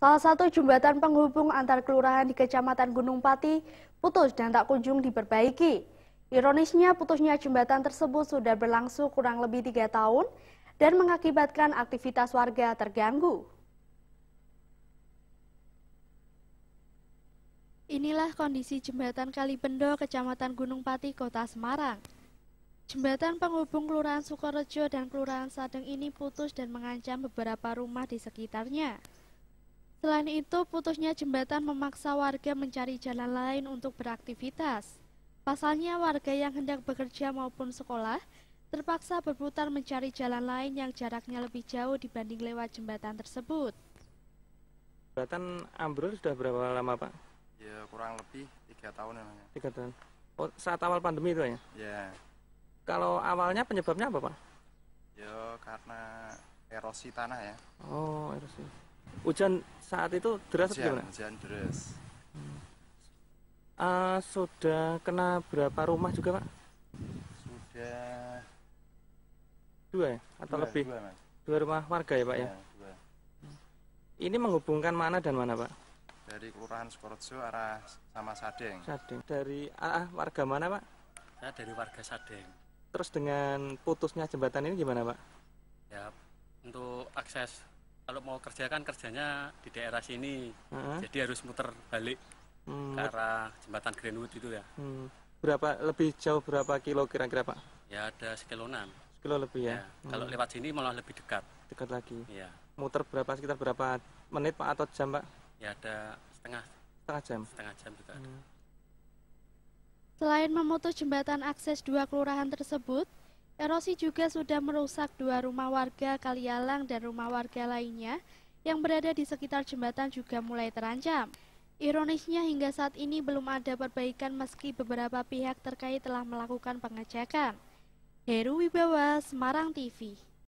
Salah satu jembatan penghubung antar kelurahan di Kecamatan Gunung Pati putus dan tak kunjung diperbaiki. Ironisnya putusnya jembatan tersebut sudah berlangsung kurang lebih tiga tahun dan mengakibatkan aktivitas warga terganggu. Inilah kondisi jembatan Kalibendo, Kecamatan Gunung Pati, Kota Semarang. Jembatan penghubung Kelurahan Sukorejo dan Kelurahan Sadeng ini putus dan mengancam beberapa rumah di sekitarnya. Selain itu, putusnya jembatan memaksa warga mencari jalan lain untuk beraktivitas. Pasalnya, warga yang hendak bekerja maupun sekolah terpaksa berputar mencari jalan lain yang jaraknya lebih jauh dibanding lewat jembatan tersebut. Jembatan ambrol sudah berapa lama, Pak? Ya, kurang lebih tiga tahun namanya. Tiga tahun. Oh, saat awal pandemi itu ya? Ya. Kalau awalnya penyebabnya apa, Pak? Ya, karena erosi tanah ya. Oh, erosi. Hujan saat itu deras hujan, gimana? Hujan deras. Uh, sudah kena berapa rumah juga pak? Sudah dua ya? atau dua, lebih? Dua, dua rumah warga ya pak ya? ya? Dua. Ini menghubungkan mana dan mana pak? Dari Kelurahan Sukorejo arah sama Sadeng. Sadeng. Dari ah, warga mana pak? Saya dari warga Sadeng. Terus dengan putusnya jembatan ini gimana pak? Ya untuk akses kalau mau kerja kan kerjanya di daerah sini uh-huh. jadi harus muter balik hmm. ke arah jembatan Greenwood itu ya hmm. berapa lebih jauh berapa kilo kira-kira pak ya ada sekilonan kilo lebih ya, ya. Hmm. kalau mm. lewat sini malah lebih dekat dekat lagi ya muter berapa sekitar berapa menit pak atau jam pak ya ada setengah setengah jam setengah jam juga hmm. ada. Mm. Selain memutus jembatan akses dua kelurahan tersebut, Erosi juga sudah merusak dua rumah warga Kalialang dan rumah warga lainnya yang berada di sekitar jembatan juga mulai terancam. Ironisnya hingga saat ini belum ada perbaikan meski beberapa pihak terkait telah melakukan pengecekan. Heru Wibawa, Semarang TV